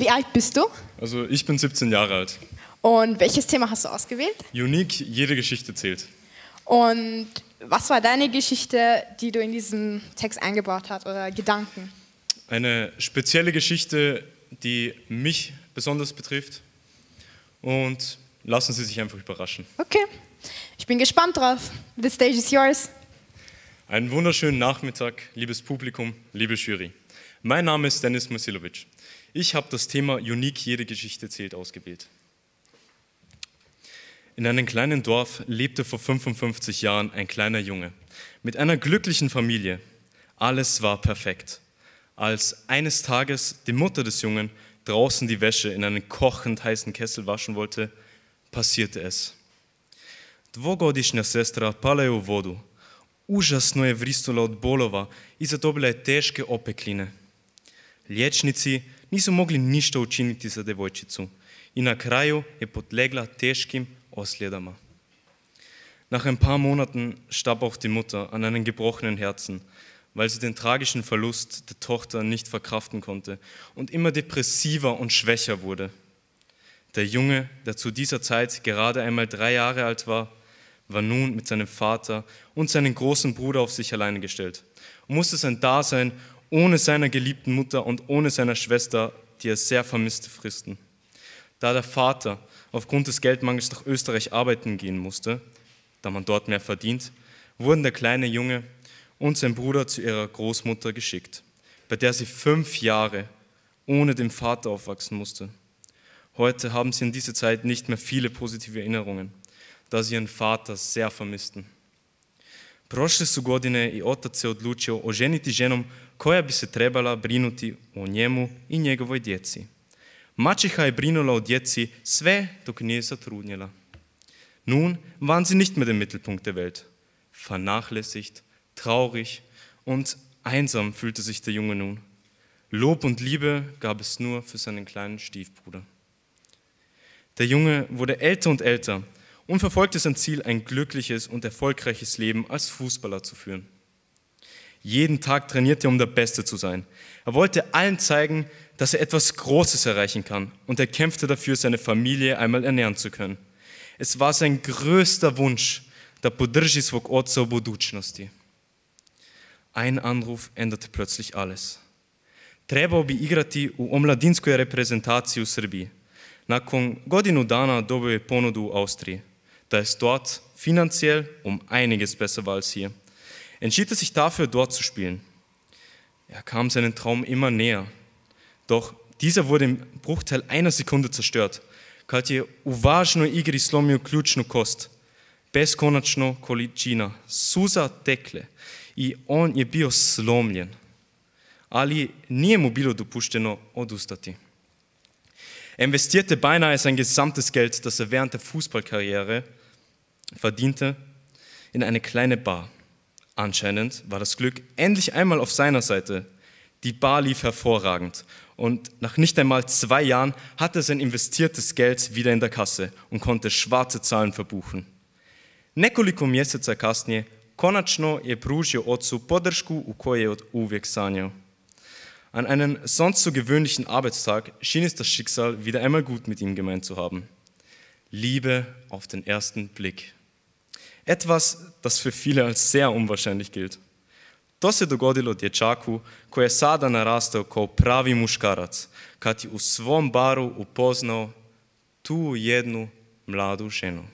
wie alt bist du? Also ich bin 17 Jahre alt. Und welches Thema hast du ausgewählt? Unique, jede Geschichte zählt. Und was war deine Geschichte, die du in diesen Text eingebaut hast oder Gedanken? Eine spezielle Geschichte, die mich besonders betrifft. Und lassen Sie sich einfach überraschen. Okay, ich bin gespannt drauf. The stage is yours. Einen wunderschönen Nachmittag, liebes Publikum, liebe Jury. Mein Name ist Dennis Musilovic. Ich habe das Thema Unique, jede Geschichte zählt ausgewählt. In einem kleinen Dorf lebte vor 55 Jahren ein kleiner Junge mit einer glücklichen Familie. Alles war perfekt. Als eines Tages die Mutter des Jungen draußen die Wäsche in einen kochend heißen Kessel waschen wollte, passierte es. Dwogodišnja sestra pala u vodu. Užasno je vristula od bolova i zadobila je teške opekline. Liječnici nisu mogli ništa učiniti za devojčicu i na kraju je podlegla teškim osledama. Nach ein paar Monaten starb auch die Mutter an einem gebrochenen Herzen, weil sie den tragischen Verlust der Tochter nicht verkraften konnte und immer depressiver und schwächer wurde. Der Junge, der zu dieser Zeit gerade einmal drei Jahre alt war, war nun mit seinem Vater und seinem großen Bruder auf sich alleine gestellt und musste sein Dasein ohne seiner geliebten Mutter und ohne seiner Schwester, die er sehr vermisste, fristen. Da der Vater aufgrund des Geldmangels nach Österreich arbeiten gehen musste, da man dort mehr verdient, wurden der kleine Junge und sein Bruder zu ihrer Großmutter geschickt, bei der sie fünf Jahre ohne den Vater aufwachsen musste. Heute haben sie in dieser Zeit nicht mehr viele positive Erinnerungen, da sie ihren Vater sehr vermissten. Prosche su godine i otac se odlučio oženiti ženom koja bi se trebala brinuti o njemu i njegovoj djeci. Mačiha je brinula o djeci sve dok nije zatrudnjela. Nun waren sie nicht mehr im Mittelpunkt der Welt. Vernachlässigt, traurig und einsam fühlte sich der Junge nun. Lob und Liebe gab es nur für seinen kleinen Stiefbruder. Der Junge wurde älter und älter und verfolgte sein Ziel, ein glückliches und erfolgreiches Leben als Fußballer zu führen. Jeden Tag trainierte er, um der Beste zu sein. Er wollte allen zeigen, dass er etwas Großes erreichen kann und er kämpfte dafür, seine Familie einmal ernähren zu können. Es war sein größter Wunsch, da podrži svog oca u Ein Anruf änderte plötzlich alles. Trebao bi igrati u omladinskoj reprezentaciji u Srbiji. Nakon godinu dana dobio je ponudu u Austriji. Da es dort finanziell um einiges besser war als hier entschied er sich dafür, dort zu spielen. Er kam seinen Traum immer näher. Doch dieser wurde im Bruchteil einer Sekunde zerstört. Katje uvažno igri slomio ključnu kost. Beskonačno količina. Suza tekle. I on je bio slomljen. Ali nije mu bilo dopušteno odustati. Er investierte beinahe sein gesamtes Geld, das er während der Fußballkarriere verdiente, in eine kleine Bar. Anscheinend war das Glück endlich einmal auf seiner Seite. Die Bar lief hervorragend und nach nicht einmal zwei Jahren hatte er sein investiertes Geld wieder in der Kasse und konnte schwarze Zahlen verbuchen. Nekoliko mjeseca kasnije konačno je pružio ocu podršku u kojoj od uvijek sanjao. An einem sonst so gewöhnlichen Arbeitstag schien es das Schicksal wieder einmal gut mit ihm gemeint zu haben. Liebe auf den ersten Blick. Etwas, das für viele als sehr unwahrscheinlich gilt. To se dogodilo dječaku koji je sada narastao kao pravi muškarac, kad je u svom baru upoznao tu jednu mladu ženu.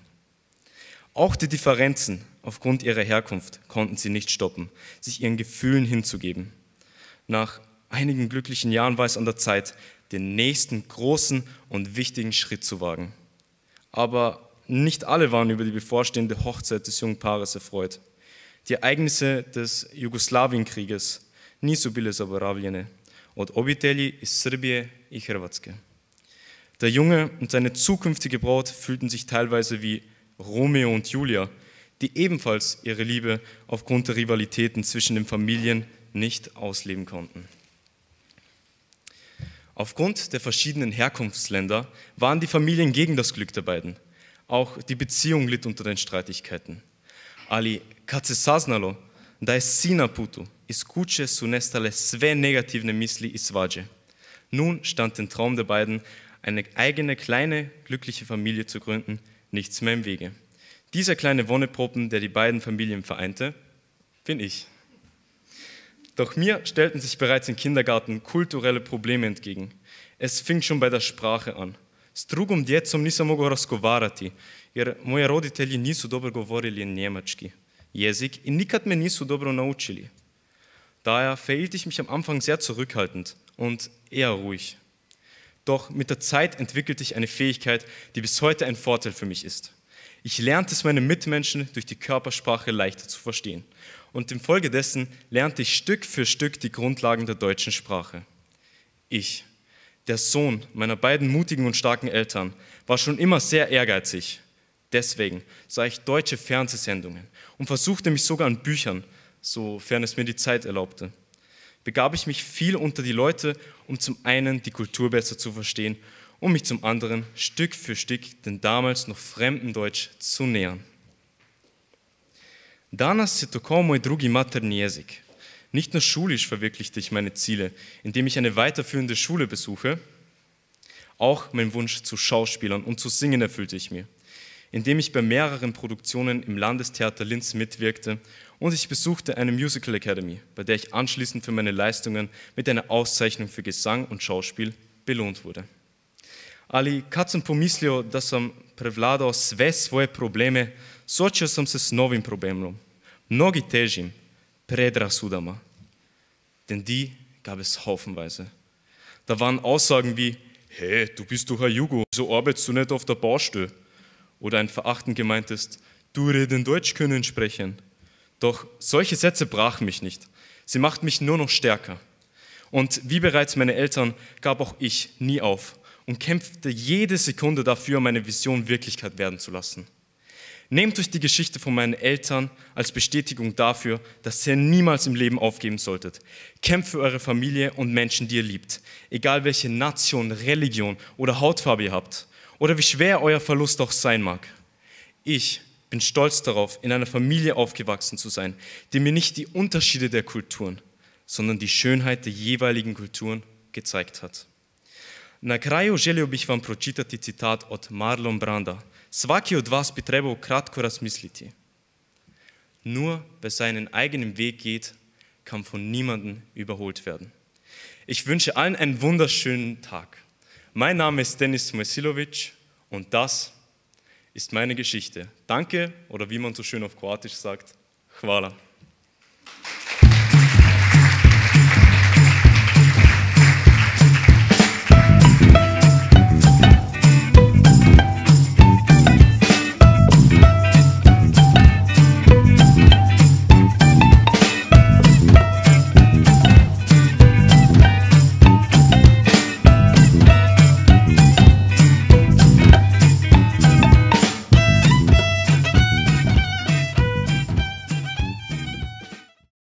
Auch die Differenzen aufgrund ihrer Herkunft konnten sie nicht stoppen, sich ihren Gefühlen hinzugeben. Nach einigen glücklichen Jahren war es an der Zeit, den nächsten großen und wichtigen Schritt zu wagen. Aber nicht alle waren über die bevorstehende Hochzeit des jungen Paares erfreut. Die Ereignisse des Jugoslawienkrieges nisu bile zaboravljene. Od obitelji iz Srbije i Hrvatske. Der Junge und seine zukünftige Braut fühlten sich teilweise wie Romeo und Julia, die ebenfalls ihre Liebe aufgrund der Rivalitäten zwischen den Familien nicht ausleben konnten. Aufgrund der verschiedenen Herkunftsländer waren die Familien gegen das Glück der beiden. Auch die Beziehung litt unter den Streitigkeiten. Ali kad saznalo da je sin putu, iz kuće su nestale sve negativne misli i svađe. Nun stand dem Traum der beiden, eine eigene kleine glückliche Familie zu gründen, nichts mehr im Wege. Dieser kleine Wonneproppen, der die beiden Familien vereinte, bin ich. Doch mir stellten sich bereits im Kindergarten kulturelle Probleme entgegen. Es fing schon bei der Sprache an. S drugom djecom nisam mogao razgovarati, jer moji roditelji nisu dobro govorili njemački jezik und nikad me nisu dobro naučili. Daher verhielt ich mich am Anfang sehr zurückhaltend und eher ruhig. Doch mit der Zeit entwickelte ich eine Fähigkeit, die bis heute ein Vorteil für mich ist. Ich lernte es, meine Mitmenschen durch die Körpersprache leichter zu verstehen. Und infolgedessen lernte ich Stück für Stück die Grundlagen der deutschen Sprache. Ich der Sohn meiner beiden mutigen und starken Eltern, war schon immer sehr ehrgeizig. Deswegen sah ich deutsche Fernsehsendungen und versuchte mich sogar an Büchern, sofern es mir die Zeit erlaubte. Begab ich mich viel unter die Leute, um zum einen die Kultur besser zu verstehen und mich zum anderen Stück für Stück den damals noch fremden Deutsch zu nähern. Danas se tako i e drugi materni jezik, nicht nur schulisch verwirklichte ich meine Ziele, indem ich eine weiterführende Schule besuche, auch mein Wunsch zu Schauspielern und zu Singen erfüllte ich mir, indem ich bei mehreren Produktionen im Landestheater Linz mitwirkte und ich besuchte eine Musical Academy, bei der ich anschließend für meine Leistungen mit einer Auszeichnung für Gesang und Schauspiel belohnt wurde. Ali, kad sem pomislil, da sem prevladal sve svoje probleme, soočil sem se s novim problemom, mnogi težjim, Predrasudama. Denn die gab es haufenweise. Da waren Aussagen wie, hey, du bist doch ein Jugo, wieso arbeitest du nicht auf der Baustelle? Oder ein verachtend gemeintes, du reden Deutsch können sprechen. Doch solche Sätze brachen mich nicht. Sie machten mich nur noch stärker. Und wie bereits meine Eltern gab auch ich nie auf und kämpfte jede Sekunde dafür, meine Vision Wirklichkeit werden zu lassen. Nehmt euch die Geschichte von meinen Eltern als Bestätigung dafür, dass ihr niemals im Leben aufgeben solltet. Kämpft für eure Familie und Menschen, die ihr liebt, egal welche Nation, Religion oder Hautfarbe ihr habt oder wie schwer euer Verlust auch sein mag. Ich bin stolz darauf, in einer Familie aufgewachsen zu sein, die mir nicht die Unterschiede der Kulturen, sondern die Schönheit der jeweiligen Kulturen gezeigt hat. Na kraju želio bih vam pročitati citat od Marlon Branda – Svaki od vas bi trebao kratko razmisliti. Nur wer seinen eigenen Weg geht, kann von niemandem überholt werden. Ich wünsche allen einen wunderschönen Tag. Mein Name ist Denis Mojsilovic und das ist meine Geschichte. Danke oder wie man so schön auf Kroatisch sagt, Hvala.